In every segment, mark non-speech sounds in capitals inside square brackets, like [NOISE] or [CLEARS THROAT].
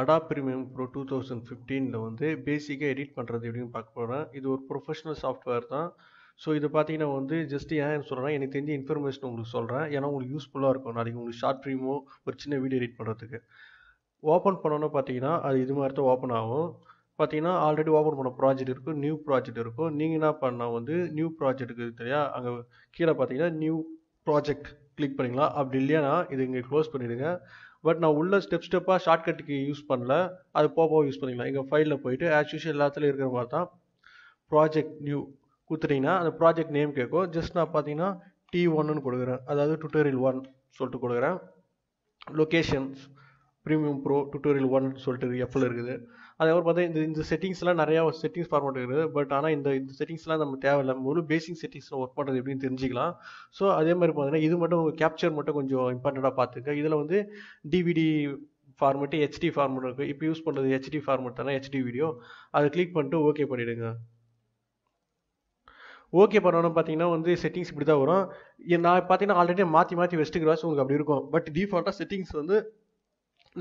அடா premium pro two thousand ஃபிஃப்டீனில் வந்து பேசிக்காக எடிட் பண்ணுறது எப்படின்னு பார்க்க போகிறேன் இது ஒரு ப்ரொஃபஷனல் சாஃப்ட்வேர் தான் ஸோ இது பார்த்தீங்கன்னா வந்து ஜஸ்ட் ஏன் சொல்கிறேன் எனக்கு தெரிஞ்ச இன்ஃபர்மேஷன் உங்களுக்கு சொல்கிறேன் ஏன்னா உங்களுக்கு யூஸ்ஃபுல்லாக இருக்கும் நாளைக்கு உங்களுக்கு ஷார்ட் ஃபிரீமோ ஒரு சின்ன வீடியோ எடிட் பண்ணுறதுக்கு ஓப்பன் பண்ணோன்னா பார்த்தீங்கன்னா அது இது மாதிரி தான் ஓப்பன் ஆகும் பார்த்தீங்கன்னா ஆல்ரெடி ஓப்பன் பண்ண ப்ராஜெக்ட் இருக்கும் நியூ ப்ராஜெக்ட் இருக்கும் நீங்கள் என்ன பண்ணால் வந்து நியூ ப்ராஜெக்ட் இருக்குது தெரியா அங்கே கீழே பார்த்தீங்கன்னா நியூ ப்ராஜெக்ட் கிளிக் பண்ணிக்கலாம் அப்படி இல்லையா இது இங்கே க்ளோஸ் பண்ணிவிடுங்க பட் நான் உள்ள ஸ்டெப் ஸ்டெப்பாக ஷார்ட்கட்டுக்கு யூஸ் பண்ணல அது போக போக யூஸ் பண்ணிக்கலாம் எங்கள் ஃபைலில் போயிட்டு ஆஸ் யூஷுவல் எல்லாத்துலேயும் இருக்கிற மாதிரி தான் ப்ராஜெக்ட் நியூ கொடுத்துட்டிங்கன்னா அந்த ப்ராஜெக்ட் நேம் கேட்கும் ஜஸ்ட் நான் பார்த்தீங்கன்னா டி ஒன்னுன்னு கொடுக்குறேன் அதாவது டுட்டோரியல் ஒன் சொல்லிட்டு கொடுக்குறேன் locations premium pro tutorial one சொல்லிட்டு எஃப்ல இருக்குது அதுக்கப்புறம் பார்த்தா இந்த இந்த செட்டிங்ஸ்லாம் நிறையா செட்டிங்ஸ் ஃபார்மேட் இருக்குது பட் ஆனால் இந்த இந்த செட்டிங்ஸ்லாம் நம்ம தேவையில்லை முழு பேசிக் செட்டிங்ஸில் ஒர்க் பண்ணுறது எப்படின்னு தெரிஞ்சிக்கலாம் ஸோ அதே மாதிரி பார்த்தீங்கன்னா இது மட்டும் கேப்சர் மட்டும் கொஞ்சம் இம்பார்ட்டண்ட்டாக பார்த்துக்க இதில் வந்து டிவிடி ஃபார்மெட்டு ஹெச்டி ஃபார்மெட் இருக்குது இப்போ யூஸ் பண்ணுறது ஹெச்டி ஃபார்மெட் தானே ஹெச்டி வீடியோ அதை கிளிக் பண்ணிட்டு ஓகே பண்ணிவிடுங்க ஓகே பண்ணணும் பார்த்தீங்கன்னா வந்து செட்டிங்ஸ் இப்படி தான் வரும் நான் பார்த்தீங்கன்னா ஆல்ரெடி மாற்றி மாற்றி வச்சுக்கிறேன் ஸோ உங்களுக்கு அப்படி இருக்கும் பட் டிஃபால்ட்டாக செட்டிங்ஸ் வந்து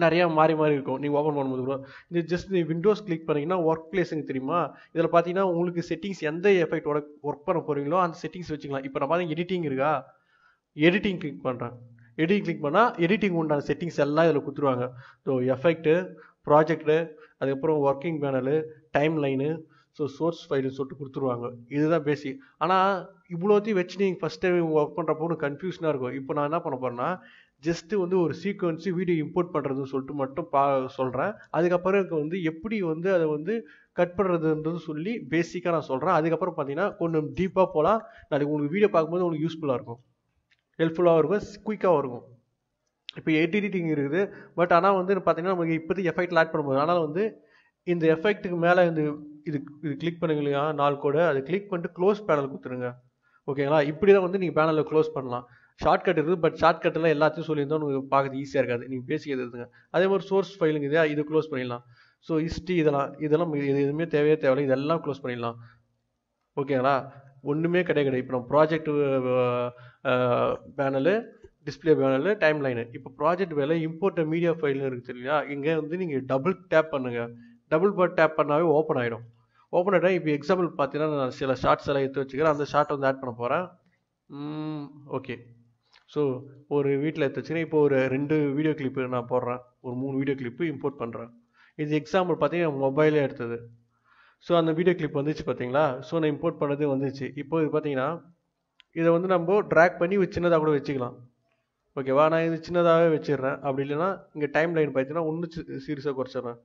நிறையா மாறி மாறி இருக்கும் நீங்கள் ஓப்பன் பண்ணும்போது கூட இது ஜஸ்ட் நீ விண்டோஸ் கிளிக் பண்ணீங்கன்னா ஒர்க் பிளேஸுங்க தெரியுமா இதில் பார்த்தீங்கன்னா உங்களுக்கு செட்டிங்ஸ் எந்த எஃபெக்டோட ஒர்க் பண்ண போகிறீங்களோ அந்த செட்டிங்ஸ் வச்சுக்கலாம் இப்போ நான் பார்த்தீங்கன்னா எடிட்டிங் இருக்கா எடிட்டிங் கிளிக் பண்ணுறேன் எடிட்டிங் கிளிக் பண்ணால் எடிட்டிங் உண்டான செட்டிங்ஸ் எல்லாம் இதில் கொடுத்துருவாங்க ஸோ எஃபெக்ட்டு ப்ராஜெக்ட்டு அதுக்கப்புறம் working panel time line so source file சொல்லிட்டு கொடுத்துருவாங்க இதுதான் பேசி ஆனால் இவ்வளோத்தையும் வச்சு நீங்கள் ஃபஸ்ட் டைம் ஒர்க் பண்ணுறப்போ ஒன்று கன்ஃபியூஷனாக இருக்கும் இப்போ நான் என்ன பண்ண போகிறேன்னா ஜஸ்ட்டு வந்து ஒரு சீக்வன்ஸு வீடியோ இம்போர்ட் பண்ணுறதுன்னு சொல்லிட்டு மட்டும் பா சொல்கிறேன் அதுக்கப்புறம் எனக்கு வந்து எப்படி வந்து அதை வந்து கட் பண்ணுறதுன்றது சொல்லி பேசிக்காக நான் சொல்கிறேன் அதுக்கப்புறம் பார்த்தீங்கன்னா கொஞ்சம் டீப்பாக போகலாம் நாளைக்கு உங்களுக்கு வீடியோ பார்க்கும்போது உங்களுக்கு யூஸ்ஃபுல்லாக இருக்கும் ஹெல்ப்ஃபுல்லாகவும் இருக்கும் குயிக்காகவும் இருக்கும் இப்போ எயிட் எடிட்டிங் இருக்குது பட் ஆனால் வந்து பார்த்தீங்கன்னா நமக்கு இப்போதைக்கு எஃபெக்ட் ஆட் பண்ணும்போது ஆனால் வந்து இந்த எஃபெக்ட்டுக்கு மேலே இந்த இது இது கிளிக் பண்ணுங்க இல்லையா நாள் கூட அதை கிளிக் பண்ணிட்டு க்ளோஸ் பேனல் கொடுத்துருங்க ஓகேங்களா இப்படி தான் வந்து நீங்கள் பேனலில் க்ளோஸ் பண்ணலாம் ஷார்ட்கட் இருக்குது பட் ஷார்ட்கட்டெல்லாம் எல்லாத்தையும் சொல்லியிருந்தோம் உங்களுக்கு பார்க்குறது ஈஸியாக இருக்காது நீங்கள் பேசிக்கிறது எழுதுங்க அதே மாதிரி சோர்ஸ் ஃபைலுங்க இதே இது க்ளோஸ் பண்ணிடலாம் ஸோ ஹிஸ்ட்ரி இதெல்லாம் இதெல்லாம் இது எதுவுமே தேவையே தேவையில்லை இதெல்லாம் க்ளோஸ் பண்ணிடலாம் ஓகேங்களா ஒன்றுமே கிடையாது கிடையாது இப்போ நம்ம project panel display panel time line இப்போ ப்ராஜெக்ட் வேலை இம்போர்ட் மீடியா ஃபைல்னு இருக்குது இல்லையா இங்கே வந்து நீங்கள் டபுள் டேப் பண்ணுங்கள் டபுள் பட் டேப் பண்ணாவே ஓப்பன் ஆகிடும் ஓப்பன் ஆகிடும் இப்போ எக்ஸாம்பிள் பார்த்தீங்கன்னா நான் சில ஷார்ட்ஸ் எல்லாம் எடுத்து வச்சுக்கிறேன் அந்த ஷார்ட் வந்து ஆட் பண்ண போகிறேன் ஓகே ஸோ ஒரு வீட்டில் எடுத்துச்சுன்னா இப்போ ஒரு ரெண்டு வீடியோ கிளிப்பு நான் போடுறேன் ஒரு மூணு வீடியோ கிளிப்பு இம்போர்ட் பண்ணுறேன் இது எக்ஸாம்பிள் பார்த்தீங்கன்னா மொபைலே எடுத்தது ஸோ அந்த வீடியோ கிளிப் வந்துச்சு பார்த்தீங்களா ஸோ நான் இம்போர்ட் பண்ணது வந்துச்சு இப்போ இது பார்த்தீங்கன்னா இதை வந்து நம்ம ட்ராக் பண்ணி சின்னதாக கூட வச்சுக்கலாம் ஓகேவா நான் இது சின்னதாகவே வச்சிடுறேன் அப்படி இல்லைன்னா இங்கே டைம் லைன் பார்த்தீங்கன்னா ஒன்று சீரியஸாக குறைச்சிடுறேன்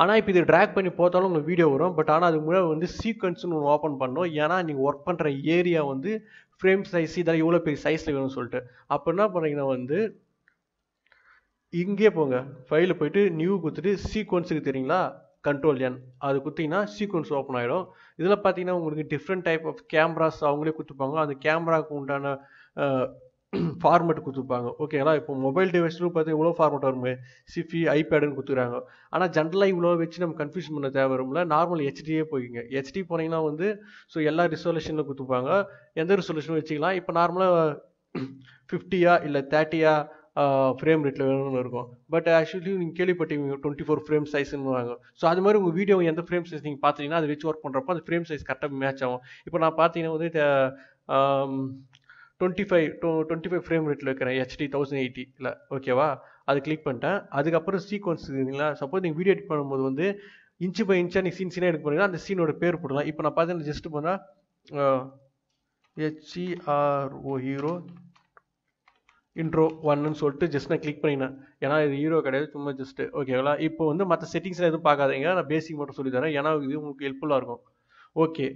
ஆனால் இப்போ இது ட்ராக் பண்ணி போத்தாலும் உங்களுக்கு வீடியோ வரும் பட் ஆனால் அது முன்னாடி வந்து சீக்வன்ஸ்னு ஒன்று ஓப்பன் பண்ணோம் ஏன்னா நீங்கள் ஒர்க் பண்ணுற ஏரியா வந்து ஃப்ரேம் சைஸ் இதெல்லாம் எவ்வளோ பெரிய சைஸில் வேணும்னு சொல்லிட்டு அப்போ என்ன பண்ணுறீங்கன்னா வந்து இங்கே போங்க ஃபைலில் போயிட்டு நியூ கொடுத்துட்டு சீக்வன்ஸுக்கு தெரியுங்களா கண்ட்ரோல் என் அது குத்திங்கன்னா சீக்வன்ஸ் ஓப்பன் ஆகிடும் இதில் பார்த்தீங்கன்னா உங்களுக்கு டிஃப்ரெண்ட் டைப் ஆஃப் கேமராஸ் அவங்களே கொடுத்துப்பாங்க அந்த கேமராவுக்கு உண்டான ஃபார்மெட் [CLEARS THROAT] கொடுத்துருப்பாங்க ஓகேங்களா இப்போ மொபைல் டிவைஸ்லையும் பார்த்து இவ்வளோ ஃபார்மெட் வருமே சிஃபி ஐபேடுன்னு கொடுத்துக்கிறாங்க ஆனால் ஜென்ரலாக இவ்வளோ வச்சு நம்ம கன்ஃபியூஷன் பண்ண தேவை வரும்ல நார்மல் ஹெச்டியே போய்க்குங்க ஹெச்டி போனீங்கன்னா வந்து ஸோ எல்லா ரிசொல்யூஷனில் கொடுத்துருப்பாங்க எந்த ரிசொலூஷனும் வச்சுக்கலாம் இப்போ நார்மலாக ஃபிஃப்டியா இல்லை தேர்ட்டியா ஃப்ரேம் ரேட்டில் வேணும்னு இருக்கும் பட் ஆக்சுவலி நீங்கள் கேள்விப்பட்டீங்க டுவெண்ட்டி ஃபோர் ஃப்ரேம் சைஸ்ன்னு வாங்க ஸோ அது மாதிரி உங்கள் வீடியோ எந்த ஃப்ரேம் சைஸ் நீங்கள் பார்த்தீங்கன்னா அதை வச்சு ஒர்க் பண்ணுறப்போ அந்த ஃப்ரேம் சைஸ் கரெக்டாக மேட்ச் ஆகும் இப்போ நான் பார்த்தீங்கன்னா வந்து twenty five to twenty five frame ரேட்டில் இருக்கிறேன் ஹெச்டி தௌசண்ட் எயிட்டியில் ஓகேவா அது கிளிக் பண்ணிட்டேன் அதுக்கப்புறம் சீக்வன்ஸ் இருக்குதுங்களா சப்போஸ் நீங்கள் வீடியோ எடிட் பண்ணும்போது வந்து இன்ச்சு பை இன்ச்சாக நீங்கள் சீன் சீனாக எடுக்க போனீங்கன்னா அந்த சீனோட பேர் போடலாம் இப்போ நான் பார்த்தீங்கன்னா ஜஸ்ட் போனால் ஹெச்இஆர்ஓ ஹீரோ e இன்ட்ரோ ஒன்னு சொல்லிட்டு ஜஸ்ட் நான் கிளிக் பண்ணினேன் ஏன்னா இது ஹீரோ கிடையாது சும்மா ஜஸ்ட்டு ஓகேங்களா இப்போ வந்து மற்ற செட்டிங்ஸ்லாம் எதுவும் பார்க்காதீங்க நான் பேசிக் மட்டும் சொல்லி தரேன் ஏன்னா இது உங்களுக்கு ஹெல்ப்ஃபுல்லாக இருக்கும் ஓகே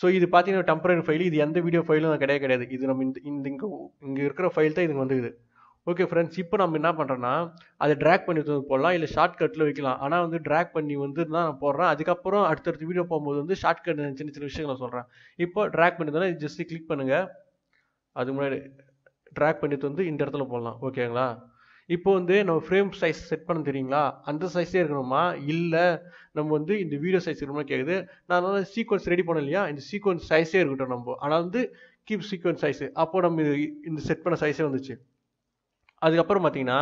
ஸோ இது பார்த்தீங்கன்னா டெம்பரரி ஃபைல் இது எந்த வீடியோ ஃபைலும் கிடையாது கிடையாது இது நம்ம இந்த இந்த இங்கே இங்கே இருக்கிற ஃபைல் தான் இதுக்கு வந்துக்குது ஓகே ஃப்ரெண்ட்ஸ் இப்போ நம்ம என்ன பண்ணுறோன்னா அதை ட்ராக் பண்ணி போடலாம் இல்லை ஷார்ட்கட்டில் வைக்கலாம் ஆனால் வந்து ட்ராக் பண்ணி வந்து தான் நான் போடுறேன் அதுக்கப்புறம் அடுத்தடுத்த வீடியோ போகும்போது வந்து ஷார்ட்கட் சின்ன சின்ன விஷயங்களை சொல்கிறேன் இப்போ ட்ராக் பண்ணி தானே ஜஸ்ட் கிளிக் பண்ணுங்கள் அது முன்னாடி ட்ராக் பண்ணிட்டு வந்து இந்த இடத்துல போடலாம் ஓகேங்களா இப்போ வந்து நம்ம ஃப்ரேம் சைஸ் செட் பண்ண தெரியுங்களா அந்த சைஸே இருக்கணுமா இல்லை நம்ம வந்து இந்த வீடியோ சைஸ் இருக்கணுமா கேட்குது நான் அதனால் சீக்வன்ஸ் ரெடி பண்ண இல்லையா இந்த சீக்வன்ஸ் சைஸே இருக்கட்டும் நம்ம ஆனால் வந்து கீப் சீக்வன்ஸ் சைஸ் அப்போ நம்ம இந்த செட் பண்ண சைஸே வந்துச்சு அதுக்கப்புறம் பார்த்தீங்கன்னா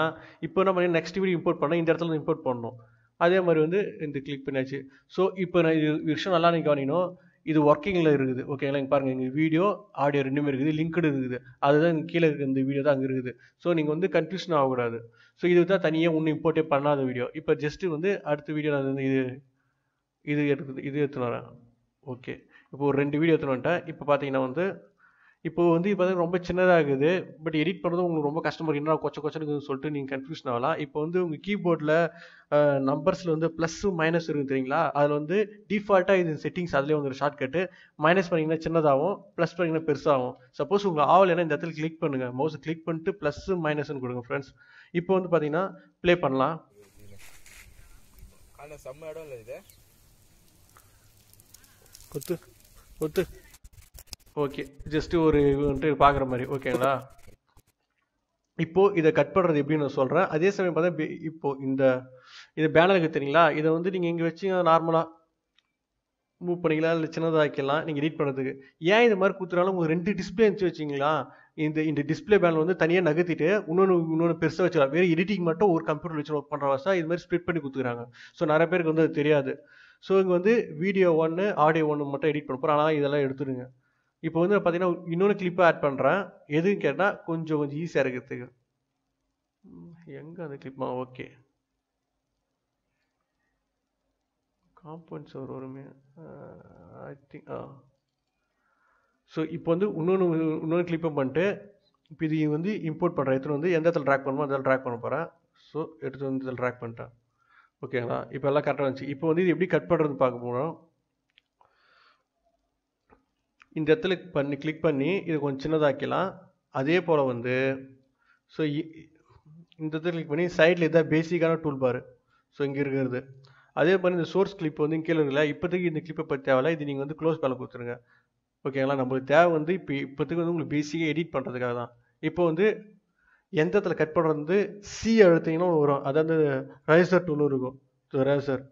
இப்போ நம்ம நெக்ஸ்ட் வீடியோ இம்போர்ட் பண்ண இந்த இடத்துல இம்போர்ட் பண்ணணும் அதே மாதிரி வந்து இந்த கிளிக் பண்ணியாச்சு ஸோ இப்போ நான் இது விஷயம் நல்லா நீங்கள் கவனிக்கணும் இது ஒர்க்கிங்கில் இருக்குது ஓகேங்களா இங்கே பாருங்கள் இங்கே வீடியோ ஆடியோ ரெண்டுமே இருக்குது லிங்க்டு இருக்குது அதுதான் இங்கே கீழே இருக்க இந்த வீடியோ தான் அங்கே இருக்குது ஸோ நீங்கள் வந்து கன்ஃபியூஷன் ஆகக்கூடாது ஸோ இது தான் தனியாக ஒன்றும் இம்போர்ட்டே பண்ணாத வீடியோ இப்போ ஜஸ்ட்டு வந்து அடுத்த வீடியோ நான் வந்து இது இது எடுத்து இது எடுத்துன்னு வரேன் ஓகே இப்போ ஒரு ரெண்டு வீடியோ எடுத்துன்னு வந்துட்டேன் இப்போ பார்த்தீங்கன்னா வந்து இப்போ வந்து பார்த்தீங்கன்னா ரொம்ப சின்னதாகுது பட் எடிட் பண்ணுறது உங்களுக்கு ரொம்ப கஷ்டமாக என்ன கொச்ச கொச்சனுக்கு சொல்லிட்டு நீங்கள் கன்ஃபியூஷன் ஆகலாம் இப்போ வந்து உங்கள் கீபோர்டில் நம்பர்ஸில் வந்து ப்ளஸ் மைனஸ் இருக்குது தெரியுங்களா அதில் வந்து டிஃபால்ட்டாக இது செட்டிங்ஸ் அதிலே வந்து ஷார்ட் கட்டு மைனஸ் பண்ணிங்கன்னா சின்னதாகவும் ப்ளஸ் பண்ணிங்கன்னா பெருசாகவும் சப்போஸ் உங்கள் ஆவல் என்ன இந்த இடத்துல கிளிக் பண்ணுங்கள் மவுஸ் கிளிக் பண்ணிட்டு ப்ளஸ் மைனஸ்னு கொடுங்க ஃப்ரெண்ட்ஸ் இப்போ வந்து பார்த்தீங்கன்னா ப்ளே பண்ணலாம் செம்ம இடம் இல்லை இது கொத்து கொத்து ஓகே ஜஸ்ட் ஒரு வந்துட்டு பார்க்குற மாதிரி ஓகேங்களா இப்போ இதை கட் பண்ணுறது எப்படின்னு நான் சொல்கிறேன் அதே சமயம் பார்த்தா இப்போ இந்த இது பேனருக்கு தெரியுங்களா இதை வந்து நீங்கள் இங்கே வச்சு நார்மலாக மூவ் பண்ணிக்கலாம் இல்லை சின்னதாக்கலாம் நீங்கள் எடிட் பண்ணுறதுக்கு ஏன் இது மாதிரி கூத்துறாலும் உங்கள் ரெண்டு டிஸ்பிளே இருந்துச்சு வச்சிங்களா இந்த இந்த டிஸ்பிளே பேனல் வந்து தனியாக நகர்த்திட்டு இன்னொன்று இன்னொன்று பெருசாக வச்சுக்கலாம் வேறு எடிட்டிங் மட்டும் ஒரு கம்ப்யூட்டர் வச்சு ஒர்க் பண்ணுற வசதி இது மாதிரி ஸ்ப்ளிட் பண்ணி கொடுத்துக்கிறாங்க ஸோ நிறைய பேருக்கு வந்து அது தெரியாது ஸோ இங்கே வந்து வீடியோ ஒன்று ஆடியோ ஒன்று மட்டும் எடிட் பண்ண போகிறோம் ஆனால் இதெல்லாம் எடுத்துடுங்க இப்போ வந்து பார்த்தீங்கன்னா இன்னொன்று கிளிப்பை ஆட் பண்ணுறேன் எதுன்னு கேட்டால் கொஞ்சம் கொஞ்சம் ஈஸியாக இருக்கிறதுக்கு எங்கே அந்த கிளிப்மா ஓகே காம்பவுண்ட்ஸ் ஒரு ஒருமே ஐ திங்க் ஆ ஸோ இப்போ வந்து இன்னொன்று இன்னொன்று கிளிப்பை பண்ணிட்டு இப்போ இது வந்து இம்போர்ட் பண்ணுறேன் எடுத்துகிட்டு வந்து எந்த இடத்துல ட்ராக் பண்ணுமோ அந்த ட்ராக் பண்ண போகிறேன் ஸோ எடுத்து வந்து இதில் ட்ராக் பண்ணிட்டேன் ஓகேங்களா இப்போ எல்லாம் கரெக்டாக இருந்துச்சு இப்போ வந்து இது எப்படி கட் பண்ணுறதுன்னு பார்க்க போகிறோம் இந்த இடத்துல பண்ணி கிளிக் பண்ணி இதை கொஞ்சம் சின்னதாக்கலாம் அதே போல் வந்து ஸோ இந்த இடத்துல கிளிக் பண்ணி சைடில் இதான் பேசிக்கான டூல் பார் ஸோ இங்கே இருக்கிறது அதே மாதிரி இந்த சோர்ஸ் கிளிப் வந்து கீழே இருக்குல்ல இப்போதைக்கு இந்த கிளிப்பை பற்றி தேவையில்ல இது நீங்கள் வந்து க்ளோஸ் பண்ண கொடுத்துருங்க ஓகேங்களா நம்மளுக்கு தேவை வந்து இப்போ இப்போதைக்கு வந்து உங்களுக்கு பேசிக்காக எடிட் பண்ணுறதுக்காக தான் இப்போ வந்து எந்த இடத்துல கட் பண்ணுறது சி அழுத்திங்கன்னா வரும் அதாவது ரேசர் டூலும் இருக்கும் ரேசர்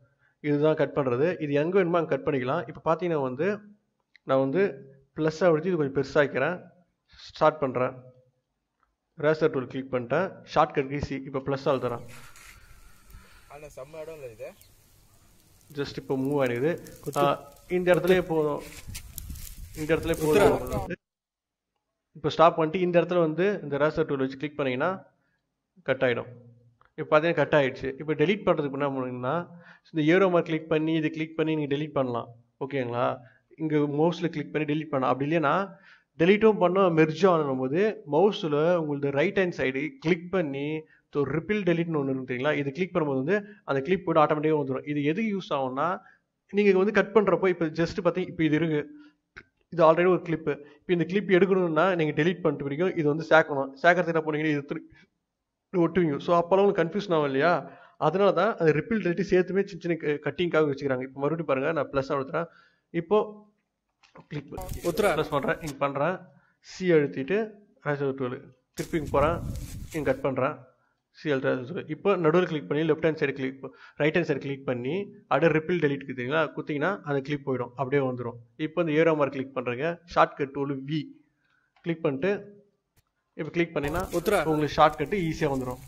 இதுதான் கட் பண்ணுறது இது எங்கே வேணுமோ அங்கே கட் பண்ணிக்கலாம் இப்போ பார்த்தீங்கன்னா வந்து நான் வந்து ப்ளஸ்ஸாக அழுத்தி இது கொஞ்சம் பெருசாகிக்கிறேன் ஸ்டார்ட் பண்ணுறேன் ரேசர் டூல் கிளிக் பண்ணிட்டேன் ஷார்ட்கட் ஈஸி இப்போ ப்ளஸ் அழுத்துறேன் இது ஜஸ்ட் இப்போ மூவ் ஆகிடுது இந்த இடத்துல போதும் இந்த இடத்துல போதும் இப்போ ஸ்டாப் பண்ணிட்டு இந்த இடத்துல வந்து இந்த ரேசர் டூல் வச்சு கிளிக் பண்ணிங்கன்னா கட் ஆகிடும் இப்போ பார்த்தீங்கன்னா கட் ஆகிடுச்சு இப்போ டெலிட் பண்ணுறதுக்கு என்ன பண்ணுங்கன்னா இந்த ஏரோ மார்க் கிளிக் பண்ணி இது கிளிக் பண்ணி நீங்கள் டெலிட் பண்ணலாம் ஓகேங்களா இங்கே மவுஸில் கிளிக் பண்ணி டெலிட் பண்ண அப்படி இல்லைன்னா டெலிட்டும் பண்ண மெர்ஜ் ஆனும் போது மவுஸில் உங்களது ரைட் ஹேண்ட் சைடு கிளிக் பண்ணி ஸோ ரிப்பில் டெலிட்னு ஒன்று இருக்கு தெரியுங்களா இது கிளிக் பண்ணும்போது வந்து அந்த கிளிக் போய்ட்டு ஆட்டோமேட்டிக்காக வந்துடும் இது எதுக்கு யூஸ் ஆகும்னா நீங்கள் வந்து கட் பண்ணுறப்போ இப்போ ஜஸ்ட் பார்த்தீங்க இப்போ இது இருக்குது இது ஆல்ரெடி ஒரு கிளிப்பு இப்போ இந்த கிளிப் எடுக்கணும்னா நீங்கள் டெலிட் பண்ணிட்டு வரைக்கும் இது வந்து சேர்க்கணும் சேர்க்கறதுக்கு என்ன போனீங்கன்னா இது ஒட்டுவீங்க ஸோ அப்போலாம் உங்களுக்கு கன்ஃபியூஷன் ஆகும் இல்லையா அதனால தான் அது ரிப்பில் டெலிட்டு சேர்த்துமே சின்ன சின்ன கட்டிங்காக வச்சுக்கிறாங்க இப்போ மறுபடியும் பாருங்கள் நான் ப்ளஸ் அழுத்துறேன் இப்போ கிளிக் உத்தரா ப்ரெஸ் பண்ணுறேன் இங்கே பண்ணுறேன் சி அழுத்திட்டு ரேசர் டூல் திருப்பி இங்கே போகிறேன் இங்கே கட் பண்ணுறேன் சிஎல் இப்போ நடுவில் கிளிக் பண்ணி left hand side click right hand side click பண்ணி அப்படியே ரிப்பில் டெலிட் கொடுத்தீங்களா குத்திங்கன்னா அந்த கிளிக் போயிடும் அப்படியே வந்துடும் இப்போ இந்த ஏரோ மார்க் கிளிக் பண்ணுறங்க ஷார்ட்கட் டூல் வி கிளிக் பண்ணிட்டு இப்போ கிளிக் பண்ணிங்கன்னா உங்களுக்கு ஷார்ட்கட்டு ஈஸியாக வந்துடும்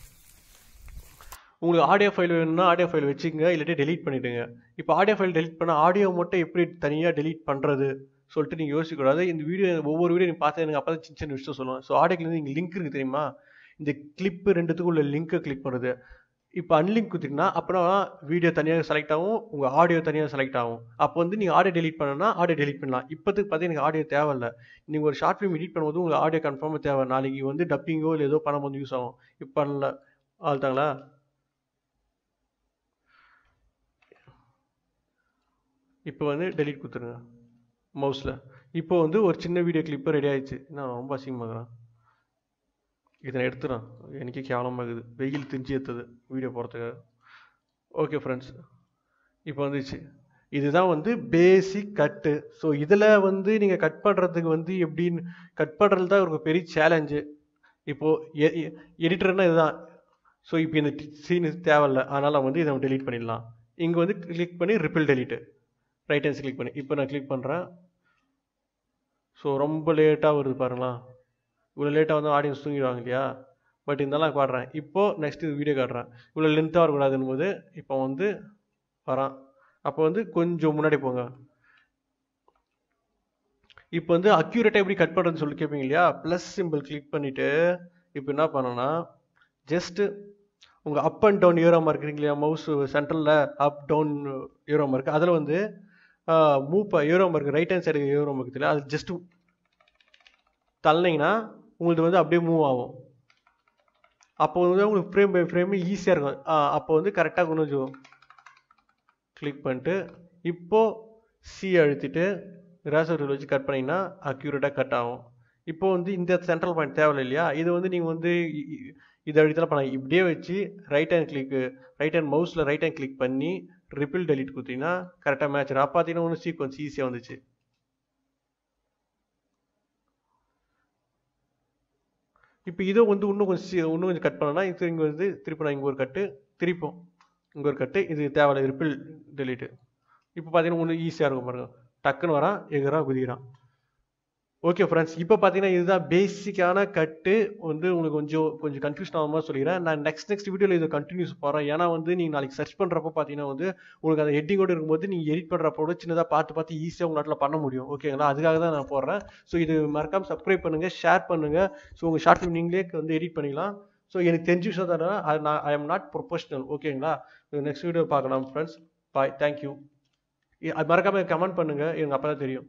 உங்களுக்கு ஆடியோ ஃபைல் வேணும்னா ஆடியோ ஃபைல் வச்சுக்கோங்க இல்லாட்டி டெலீட் பண்ணிவிடுங்க இப்போ ஆடியோ ஃபைல் டெலிட் பண்ணால் ஆடியோ மட்டும் எப்படி தனியாக டெலீட் பண்ணுறது சொல்லிட்டு நீங்கள் யோசிக்கக்கூடாது இந்த வீடியோ ஒவ்வொரு வீடியோ நீங்கள் பார்த்து எனக்கு அப்போ தான் சின்ன சின்ன விஷயம் சொல்லுவேன் ஸோ ஆடியோக்கு நீங்கள் லிங்க் இருக்குது தெரியுமா இந்த கிளிப்பு ரெண்டுத்துக்கும் உள்ள லிங்க்கை கிளிக் பண்ணுறது இப்போ அன்லிங்க் கொடுத்தீங்கன்னா அப்போனா வீடியோ தனியாக செலக்ட் ஆகும் உங்கள் ஆடியோ தனியாக செலக்ட் ஆகும் அப்போ வந்து நீங்கள் ஆடியோ டெலிட் பண்ணணும்னா ஆடியோ டெலிட் பண்ணலாம் இப்போத்துக்கு பார்த்து எனக்கு ஆடியோ தேவையில்லை நீங்கள் ஒரு ஷார்ட் ஃபிலிம் எடிட் பண்ணும்போது உங்களுக்கு ஆடியோ கன்ஃபார்மாக தேவை நாளைக்கு வந்து டப்பிங்கோ இல்லை ஏதோ பண்ணும்போது யூஸ் ஆகும் இப்போ பண்ணல ஆள்தாங்களா இப்போ வந்து டெலிட் கொடுத்துருங்க மவுஸில் இப்போ வந்து ஒரு சின்ன வீடியோ கிளிப்பு ரெடி ஆயிடுச்சு நான் ரொம்ப அசிங்கமாக இதை எடுத்துறான் எனக்கு கேவலமாகுது வெயில் திஞ்சி ஏற்றுது வீடியோ போகிறதுக்காக ஓகே ஃப்ரெண்ட்ஸ் இப்போ வந்துச்சு இதுதான் வந்து பேசிக் கட்டு ஸோ இதில் வந்து நீங்கள் கட் பண்ணுறதுக்கு வந்து எப்படின்னு கட் பண்ணுறது தான் ஒரு பெரிய சேலஞ்சு இப்போது எடிட்டர்னால் இதுதான் ஸோ இப்போ இந்த சீனு தேவையில்லை அதனால் வந்து இதை டெலீட் பண்ணிடலாம் இங்கே வந்து கிளிக் பண்ணி ripple delete right hand click பண்ணி இப்போ நான் கிளிக் பண்ணுறேன் ஸோ ரொம்ப லேட்டாக வருது பாருங்களா இவ்வளோ லேட்டாக வந்து ஆடியன்ஸ் தூங்கிடுவாங்க இல்லையா பட் இருந்தாலும் நான் காட்டுறேன் இப்போது நெக்ஸ்ட் இது வீடியோ காட்டுறேன் இவ்வளோ லென்த்தாக வரக்கூடாதுன்னு போது இப்போ வந்து வரான் அப்போ வந்து கொஞ்சம் முன்னாடி போங்க இப்போ வந்து அக்யூரேட்டாக எப்படி கட் பண்ணுறதுன்னு சொல்லி கேட்பீங்க இல்லையா ப்ளஸ் சிம்பிள் கிளிக் பண்ணிவிட்டு இப்போ என்ன பண்ணோன்னா ஜஸ்ட்டு உங்கள் அப் அண்ட் டவுன் ஈரோமா இருக்கிறீங்க இல்லையா மவுஸ் சென்ட்ரலில் அப் டவுன் ஈரோமா இருக்குது அதில் வந்து மூவ் யூரோம் இருக்குது ரைட் ஹேண்ட் சைடு யூரோம் இருக்குது அது ஜஸ்ட் தள்ளிங்கன்னா உங்களுக்கு வந்து அப்படியே மூவ் ஆகும் அப்போ வந்து உங்களுக்கு ஃப்ரேம் பை ஃப்ரேம் ஈஸியாக இருக்கும் அப்போ வந்து கரெக்டாக கொஞ்சம் கிளிக் பண்ணிட்டு இப்போது சி அழுத்திட்டு ரேசர் வச்சு கட் பண்ணிங்கன்னா அக்யூரேட்டாக கட் ஆகும் இப்போ வந்து இந்த சென்ட்ரல் பாயிண்ட் தேவை இல்லையா இது வந்து நீங்கள் வந்து இதை அழுத்தினா பண்ணலாம் இப்படியே வச்சு right hand click right hand மவுஸில் ரைட் ஹேண்ட் கிளிக் பண்ணி ரிப்பிள் டெலிட் கொடுத்தீங்கன்னா கரெக்டாக மேட்ச் நான் பார்த்தீங்கன்னா ஒன்று சீக்வன்ஸ் ஈஸியாக வந்துச்சு இப்போ இதை வந்து இன்னும் கொஞ்சம் இன்னும் கொஞ்சம் கட் பண்ணனா இது இங்கே வந்து திருப்பி நான் இங்கே ஒரு கட்டு திருப்போம் இங்கே ஒரு கட்டு இது தேவையில்லை ரிப்பிள் டெலிட்டு இப்போ பார்த்தீங்கன்னா ஒன்று ஈஸியாக இருக்கும் பாருங்கள் டக்குன்னு வரான் எகரா குதிக்கிறான் ஓகே ஃப்ரெண்ட்ஸ் இப்போ பார்த்தீங்கன்னா இதுதான் பேசிக்கான கட்டு வந்து உங்களுக்கு கொஞ்சம் கொஞ்சம் கன்ஃபியூஷன் ஆகாமல் சொல்லிடுறேன் நான் நெக்ஸ்ட் நெக்ஸ்ட் வீடியோவில் இதை கண்டினியூஸ் போகிறேன் ஏன்னா வந்து நீங்கள் நாளைக்கு சர்ச் பண்ணுறப்போ பார்த்தீங்கன்னா வந்து உங்களுக்கு அந்த ஹெட்டிங்கோடு இருக்கும்போது நீங்கள் எடிட் பண்ணுறப்போட சின்னதாக பார்த்து பார்த்து ஈஸியாக உங்களால் பண்ண முடியும் ஓகேங்களா அதுக்காக தான் நான் போடுறேன் ஸோ இது மறக்காமல் சப்ஸ்கிரைப் பண்ணுங்கள் ஷேர் பண்ணுங்கள் ஸோ உங்கள் ஷார்ட் ஃபிலிம் நீங்களே வந்து எடிட் பண்ணிக்கலாம் ஸோ எனக்கு தெரிஞ்ச விஷயம் தானே நான் ஐ எம் நாட் ப்ரொஃபஷனல் ஓகேங்களா நெக்ஸ்ட் வீடியோ பார்க்கலாம் ஃப்ரெண்ட்ஸ் பாய் தேங்க்யூ மறக்காமல் கமெண்ட் பண்ணுங்கள் எனக்கு அப்போ தான் தெரியும்